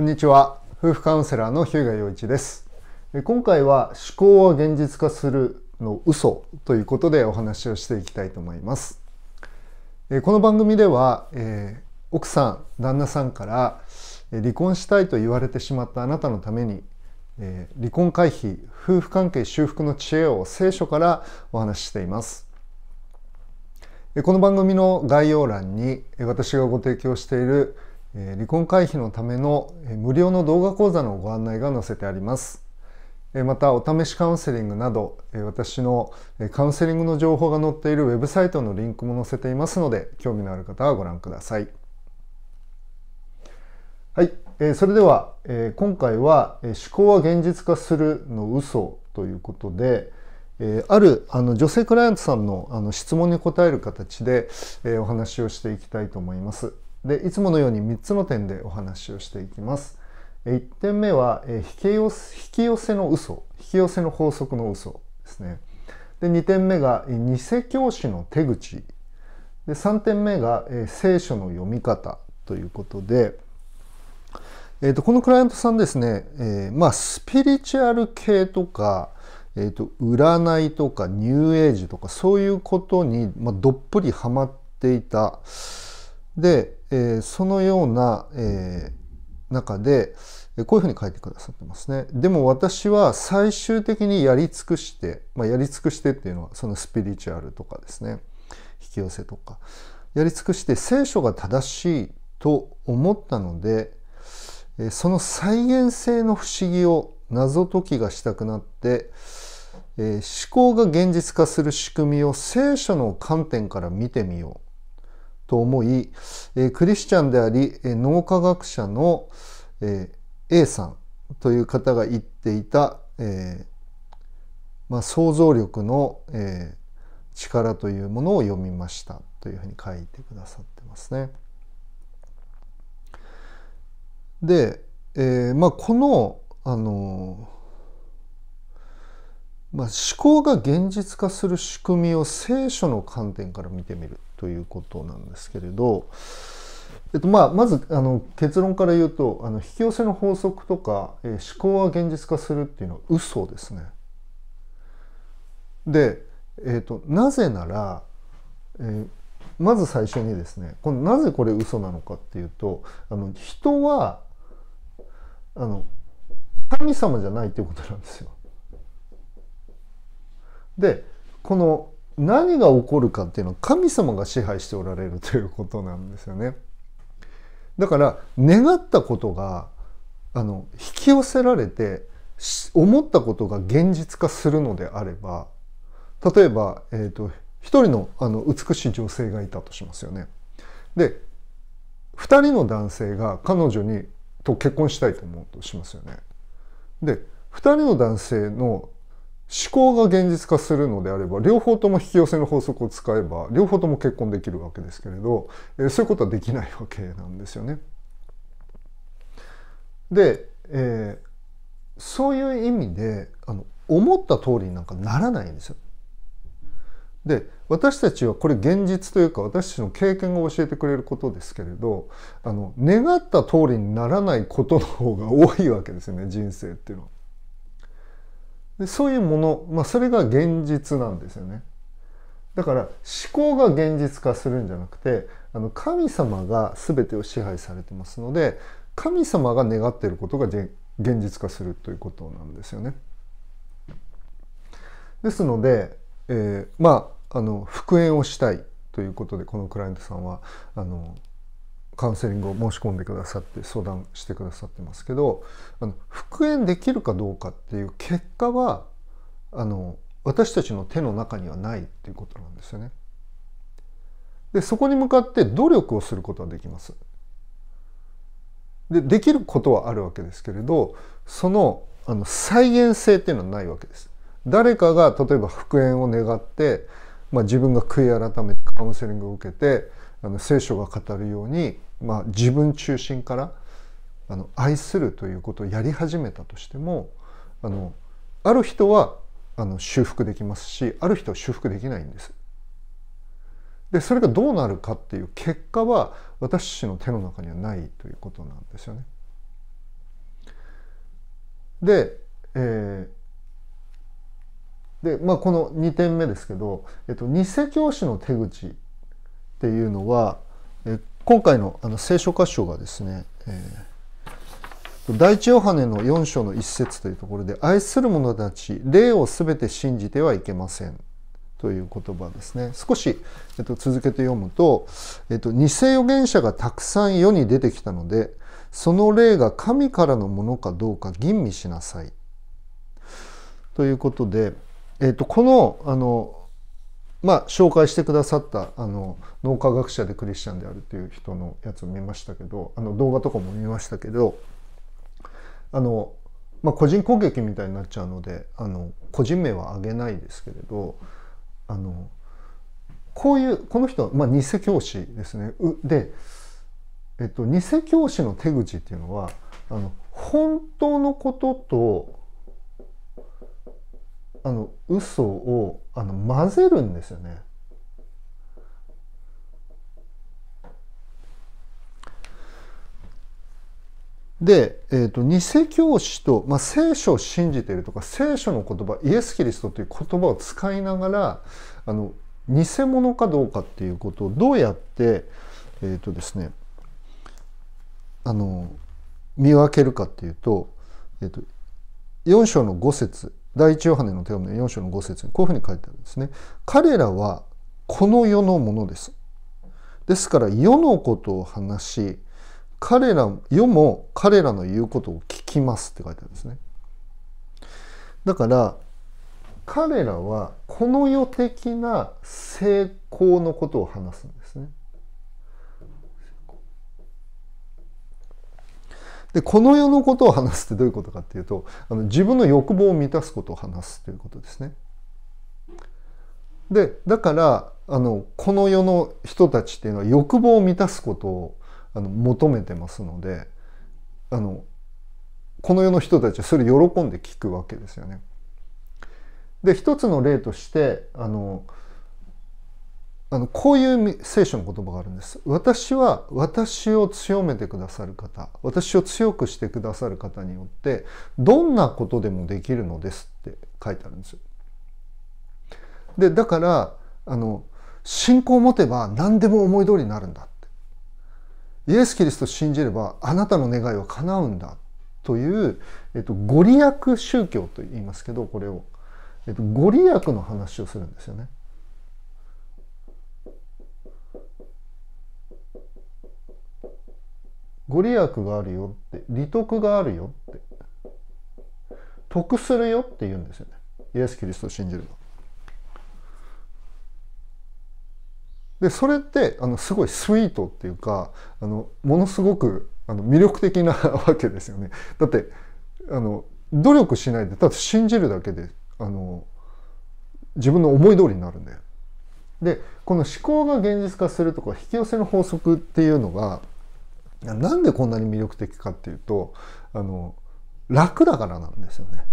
こんにちは夫婦カウンセラーの日向洋一です今回は思考は現実化するの嘘ということでお話をしていきたいと思いますこの番組では、え奥さん旦那さんから離婚したいと言われてしまったあなたのためにえ離婚回避夫婦関係修復の知恵を聖書からお話ししていますこの番組の概要欄に私がご提供している離婚回避のための無料の動画講座のご案内が載せてあります。またお試しカウンセリングなど私のカウンセリングの情報が載っているウェブサイトのリンクも載せていますので興味のある方はご覧ください。はい、それでは今回は「思考は現実化するの嘘ということであるあの女性クライアントさんのあの質問に答える形でお話をしていきたいと思います。でいつものように3つの点でお話をしていきます。1点目は引き寄せ引き寄せの嘘引き寄せの法則の嘘ですね。で2点目が偽教師の手口で3点目が聖書の読み方ということで、えー、とこのクライアントさんですね、えー、まあスピリチュアル系とかえーと、占いとかニューエイジとかそういうことに、まあ、どっぷりハマっていたで、えそのような、え中でこういうふうに書いてくださってますね。でも私は最終的にやり尽くして、まあ、やり尽くしてっていうのはそのスピリチュアルとかですね引き寄せとかやり尽くして聖書が正しいと思ったのでその再現性の不思議を謎解きがしたくなって思考が現実化する仕組みを聖書の観点から見てみようと思い、えー、クリスチャンであり、えー、脳科学者の、えー、A さんという方が言っていた、えーまあ、想像力の、えー、力というものを読みましたというふうに書いてくださってますね。で、えーまあ、この、あのまあ、思考が現実化する仕組みを聖書の観点から見てみるということなんですけれど、えっとまあ、まずあの結論から言うとあの引き寄せの法則とか、えー、思考は現実化するっていうのは嘘ですね。で、えーと、なぜなら、えー、まず最初にですねこのなぜこれ嘘なのかっていうとあの人はあの神様じゃないということなんですよ。でこの何が起こるかっていうのは神様が支配しておられるということなんですよね。だから願ったことがあの引き寄せられて思ったことが現実化するのであれば例えば、えーと、一人のあの美しい女性がいたとしますよね。で2人の男性が彼女にと結婚したいと思うとしますよね。で2人の男性の思考が現実化するのであれば両方とも引き寄せの法則を使えば両方とも結婚できるわけですけれど、えそういうことはできないわけなんですよね。で、えー、そういう意味であの思った通りになんかならないんですよ。で私たちはこれ現実というか私たちの経験が教えてくれることですけれどあの願った通りにならないことの方が多いわけですよね人生っていうのは。でそういうもの、まあ、それが現実なんですよね。だから思考が現実化するんじゃなくてあの神様が全てを支配されてますので神様が願っていることが現実化するということなんですよね。ですので、えー、まああの復縁をしたいということでこのクライアントさんはあのカウンセリングを申し込んでくださって相談してくださってますけどあの復縁できるかどうかっていう結果はあの私たちの手の中にはないっていうことなんですよね。でそこに向かって努力をすることはできます。でできることはあるわけですけれどそのあの再現性っていうのはないわけです。誰かが例えば復縁を願って、まあ、自分が悔い改めてカウンセリングを受けてあの聖書が語るようにまあ、自分中心からあの愛するということをやり始めたとしてもあのある人はあの修復できますしある人は修復できないんです。でそれがどうなるかっていう結果は私の手の中にはないということなんですよね。で,、えーでまあ、この2点目ですけど、えっと、偽教師の手口っていうのは、えっ今回のあの聖書箇所がですね、えー、第一ヨハネの4章の一節というところで、愛する者たち、霊をすべて信じてはいけません。という言葉ですね。少し、えっと、続けて読むと、えっと、偽預言者がたくさん世に出てきたので、その霊が神からのものかどうか吟味しなさい。ということで、えっと、この、あの、まあ、紹介してくださったあの脳科学者でクリスチャンであるっていう人のやつを見ましたけどあの動画とかも見ましたけどあの、まあ、個人攻撃みたいになっちゃうのであの個人名は挙げないですけれどあのこういうこの人は、まあ、偽教師ですね。で、えっと、偽教師の手口っていうのはあの本当のこととあの嘘をあの混ぜるんですよね。で、えーと、偽教師と、まあ、聖書を信じているとか聖書の言葉イエス・キリストという言葉を使いながらあの偽物かどうかっていうことをどうやってえっ、ー、とですねあの見分けるかっていうと,、えーと、と4章の5節第一ヨハネの手紙の4章の5節にこういうふうに書いてあるんですね。彼らはこの世のものです。ですから世のことを話し、彼ら、世も彼らの言うことを聞きますって書いてあるんですね。だから彼らはこの世的な成功のことを話すんですね。で、この世のことを話すってどういうことかっていうと、あの自分の欲望を満たすことを話すということですね。で、だから、あの、この世の人たちっていうのは欲望を満たすことをあの求めてますので、あの、この世の人たちはそれ喜んで聞くわけですよね。で、一つの例として、あの、あのこういう聖書の言葉があるんです。私は私を強めてくださる方、私を強くしてくださる方によって、どんなことでもできるのですって書いてあるんですよ。で、だから、あの、信仰を持てば何でも思い通りになるんだって。イエス・キリストを信じればあなたの願いは叶うんだという、えっと、ご利益宗教と言いますけど、これを。えっと、ご利益の話をするんですよね。ご利益があるよって利得があるよって得するよって言うんですよねイエス・キリストを信じるの。でそれってあのすごいスイートっていうかあのものすごくあの魅力的なわけですよね。だってあの努力しないでただ信じるだけであの自分の思い通りになるんだよ。でこの思考が現実化するとか引き寄せの法則っていうのがなんでこんなに魅力的かっていうとあの楽だからなんですよね。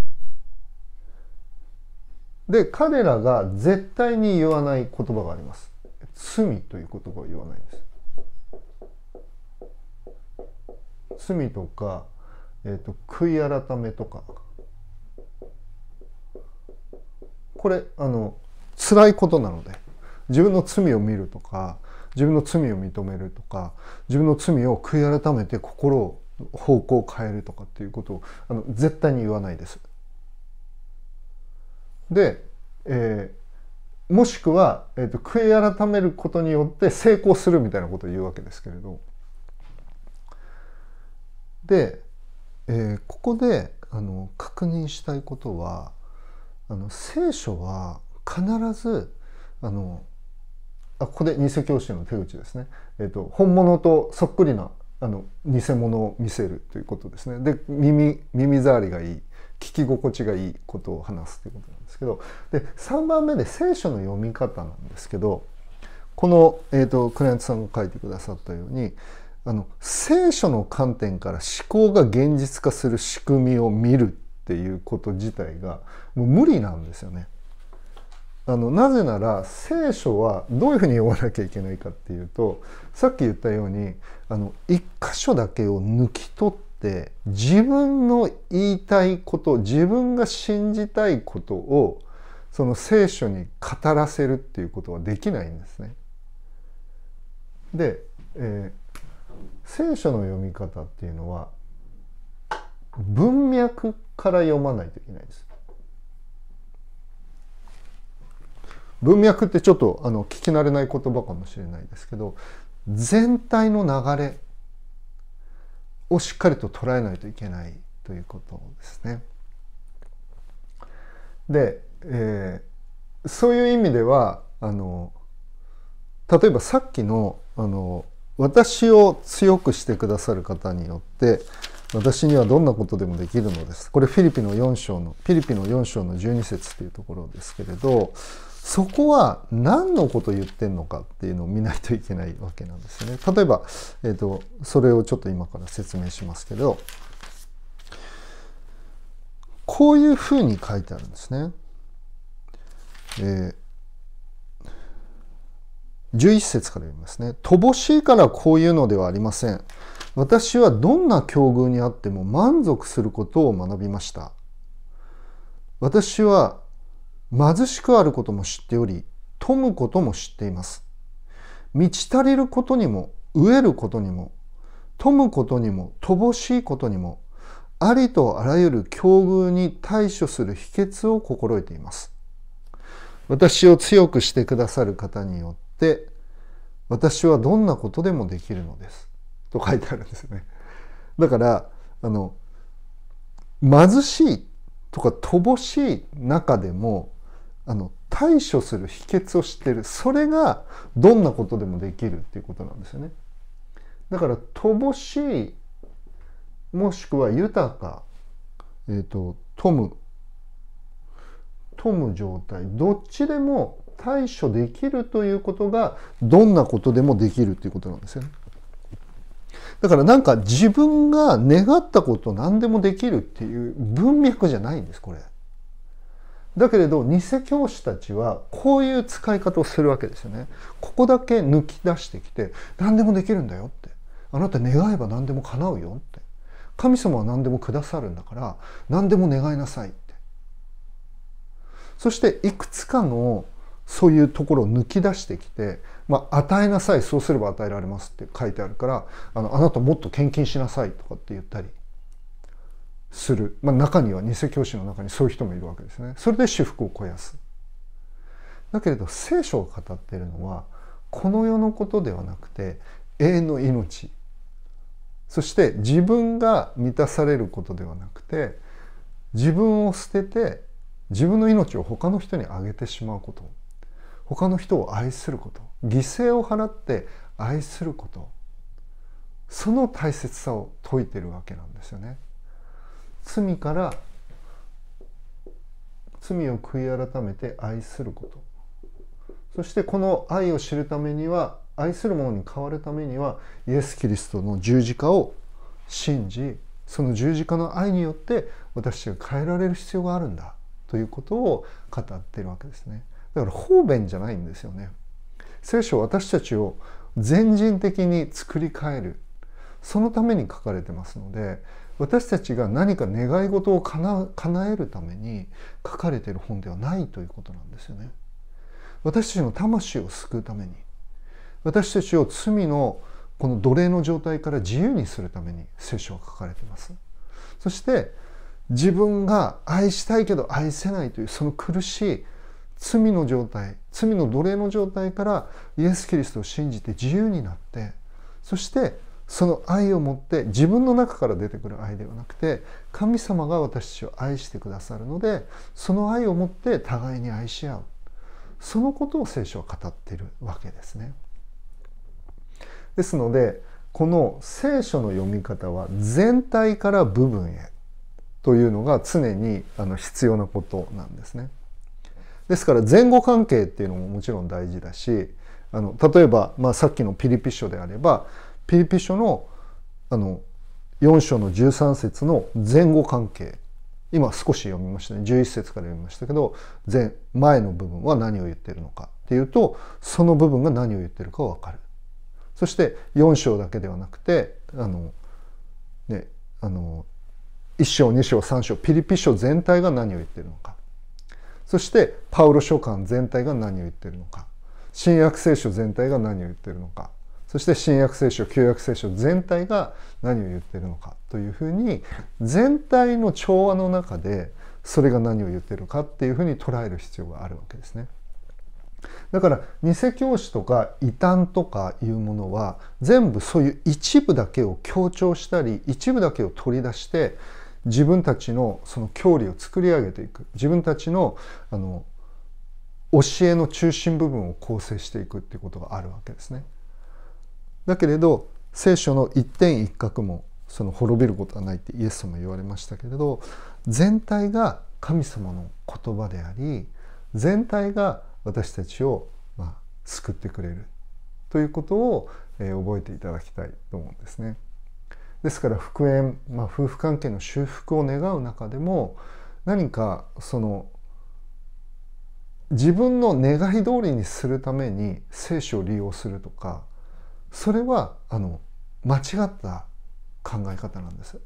で彼らが絶対に言わない言葉があります。罪という言葉を言わないです。罪とか、えーと、と悔い改めとかこれあの辛いことなので自分の罪を見るとか自分の罪を認めるとか自分の罪を悔い改めて心を方向を変えるとかっていうことをあの絶対に言わないです。で、えー、もしくは、えーと、悔い改めることによって成功するみたいなことを言うわけですけれどで、えー、ここであの確認したいことはあの聖書は必ずあのあここで偽教師の手口ですね、えーと、本物とそっくりなあの偽物を見せるということですねで耳耳障りがいい聞き心地がいいことを話すということなんですけどで3番目で聖書の読み方なんですけどこの、えーとクライアントさんが書いてくださったようにあの聖書の観点から思考が現実化する仕組みを見るっていうこと自体がもう無理なんですよね。あのなぜなら聖書はどういうふうに読まなきゃいけないかっていうとさっき言ったようにあの一箇所だけを抜き取って自分の言いたいこと自分が信じたいことをその聖書に語らせるっていうことはできないんですね。で、えー、聖書の読み方っていうのは文脈から読まないといけないんです。文脈ってちょっとあの聞き慣れない言葉かもしれないですけど全体の流れをしっかりと捉えないといけないということですね。で、えー、そういう意味ではあの例えばさっきのあの私を強くしてくださる方によって私にはどんなことでもできるのです。これフィリピの4章の、フィリピの4章の12節というところですけれど、そこは何のこと言ってんのかっていうのを見ないといけないわけなんですよね。例えば、えーと、とそれをちょっと今から説明しますけどこういうふうに書いてあるんですね。えー、11節から読みますね。乏しいからこういうのではありません。私はどんな境遇にあっても満足することを学びました。私は貧しくあることも知っており富むことも知っています満ち足りることにも飢えることにも富むことにも乏しいことにもありとあらゆる境遇に対処する秘訣を心得ています私を強くしてくださる方によって私はどんなことでもできるのですと書いてあるんですよねだからあの貧しいとか乏しい中でもあの対処する秘訣を知ってるそれがどんなことでもできるっていうことなんですよねだから乏しいもしくは豊かえっ、ー、と富む富む状態どっちでも対処できるということがどんなことでもできるっていうことなんですよねだからなんか自分が願ったこと何でもできるっていう文脈じゃないんですこれ。だけれど偽教師たちはこういう使い方をするわけですよね。ここだけ抜き出してきて何でもできるんだよって。あなた願えば何でも叶うよって。神様は何でもくださるんだから何でも願いなさいって。そしていくつかのそういうところを抜き出してきて、まあ、与えなさいそうすれば与えられますって書いてあるからあのあなたもっと献金しなさいとかって言ったりする、まあ、中には偽教師の中にそういう人もいるわけですねそれで私服を肥やすだけれど聖書が語っているのはこの世のことではなくて永遠の命そして自分が満たされることではなくて自分を捨てて自分の命を他の人にあげてしまうこと他の人を愛すること犠牲を払って愛することその大切さを説いてるわけなんですよね。罪から罪を悔い改めて愛することそしてこの愛を知るためには愛する者に変わるためにはイエス・キリストの十字架を信じその十字架の愛によって私が変えられる必要があるんだということを語っているわけですねだから方便じゃないんですよね聖書は私たちを全人的に作り変えるそのために書かれてますので私たちが何か願い事を叶えるために書かれている本ではないということなんですよね。私たちの魂を救うために私たちを罪のこの奴隷の状態から自由にするために聖書は書かれています。そして自分が愛したいけど愛せないというその苦しい罪の状態罪の奴隷の状態からイエス・キリストを信じて自由になってそしてその愛を持って自分の中から出てくる愛ではなくて神様が私たちを愛してくださるのでその愛を持って互いに愛し合うそのことを聖書は語っているわけですね。ですのでこの聖書の読み方は全体から部分へというのが常にあの必要なことなんですね。ですから前後関係っていうのももちろん大事だしあの例えば、まあ、さっきのピリピ書であればピリピ書のあの4章の13節の前後関係今少し読みましたね11節から読みましたけど前前の部分は何を言っているのかっていうとその部分が何を言ってるか分かるそして4章だけではなくてあのねあの1章2章3章ピリピ書全体が何を言ってるのかそしてパウロ書簡全体が何を言ってるのか新約聖書全体が何を言ってるのかそして新約聖書旧約聖書全体が何を言ってるのかというふうに全体の調和の中でそれが何を言ってるかっていうふうに捉える必要があるわけですね。だから偽教師とか異端とかいうものは全部そういう一部だけを強調したり一部だけを取り出して自分たちのその教理を作り上げていく自分たちのあの教えの中心部分を構成していくっていうことがあるわけですね。だけれど聖書の一点一角もその滅びることはないってイエス様言われましたけれど全体が神様の言葉であり全体が私たちをま救ってくれるということを、え覚えていただきたいと思うんですね。ですから復縁、まあ、夫婦関係の修復を願う中でも何かその自分の願い通りにするために聖書を利用するとかそれはあの間違った考え方なんです。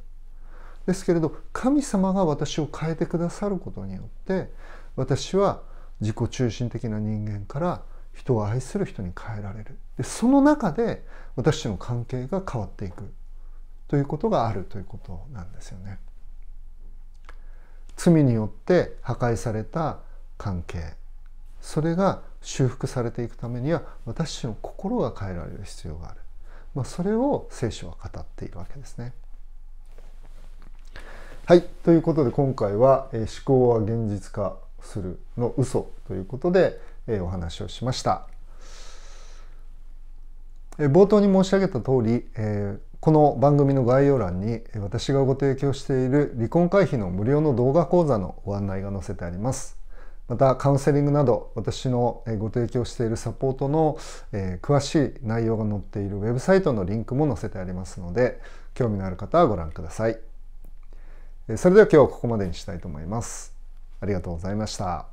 ですけれど神様が私を変えてくださることによって私は自己中心的な人間から人を愛する人に変えられるでその中で私の関係が変わっていくということがあるということなんですよね。罪によって破壊された関係それが修復されていくためには私たちの心が変えられる必要がある、まあ、それを聖書は語っているわけですね。はい。ということで今回は、え思考は現実化するの嘘ということで、えお話をしました。え冒頭に申し上げた通り、えこの番組の概要欄に私がご提供している離婚回避の無料の動画講座のご案内が載せてあります。またカウンセリングなど私のご提供しているサポートの詳しい内容が載っているウェブサイトのリンクも載せてありますので興味のある方はご覧ください。それでは今日はここまでにしたいと思います。ありがとうございました。